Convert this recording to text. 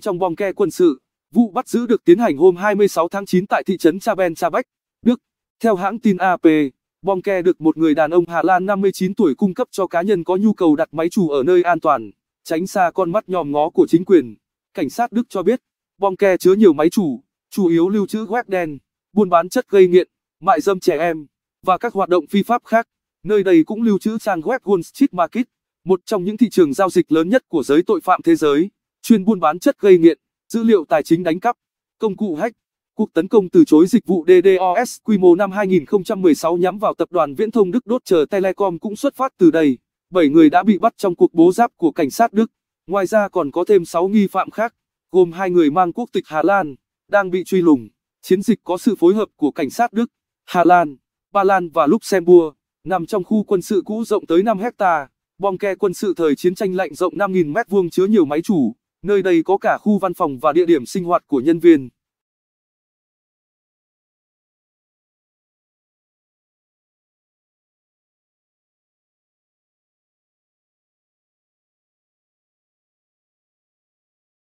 trong bong ke quân sự. Vụ bắt giữ được tiến hành hôm 26 tháng 9 tại thị trấn Chaben-Chabek, Đức. Theo hãng tin AP, bong ke được một người đàn ông Hà Lan 59 tuổi cung cấp cho cá nhân có nhu cầu đặt máy chủ ở nơi an toàn, tránh xa con mắt nhòm ngó của chính quyền. Cảnh sát Đức cho biết, bong ke chứa nhiều máy chủ, chủ yếu lưu trữ web đen, buôn bán chất gây nghiện, mại dâm trẻ em và các hoạt động phi pháp khác. Nơi đây cũng lưu trữ trang web Wall Street Market, một trong những thị trường giao dịch lớn nhất của giới tội phạm thế giới chuyên buôn bán chất gây nghiện, dữ liệu tài chính đánh cắp, công cụ hack. Cuộc tấn công từ chối dịch vụ DDoS quy mô năm 2016 nhắm vào tập đoàn viễn thông Đức đốt chờ Telecom cũng xuất phát từ đây. 7 người đã bị bắt trong cuộc bố giáp của cảnh sát Đức. Ngoài ra còn có thêm 6 nghi phạm khác, gồm hai người mang quốc tịch Hà Lan, đang bị truy lùng. Chiến dịch có sự phối hợp của cảnh sát Đức, Hà Lan, Ba Lan và Luxembourg, nằm trong khu quân sự cũ rộng tới 5 hecta, bom ke quân sự thời chiến tranh lạnh rộng 5.000 m2 chứa nhiều máy chủ. Nơi đây có cả khu văn phòng và địa điểm sinh hoạt của nhân viên.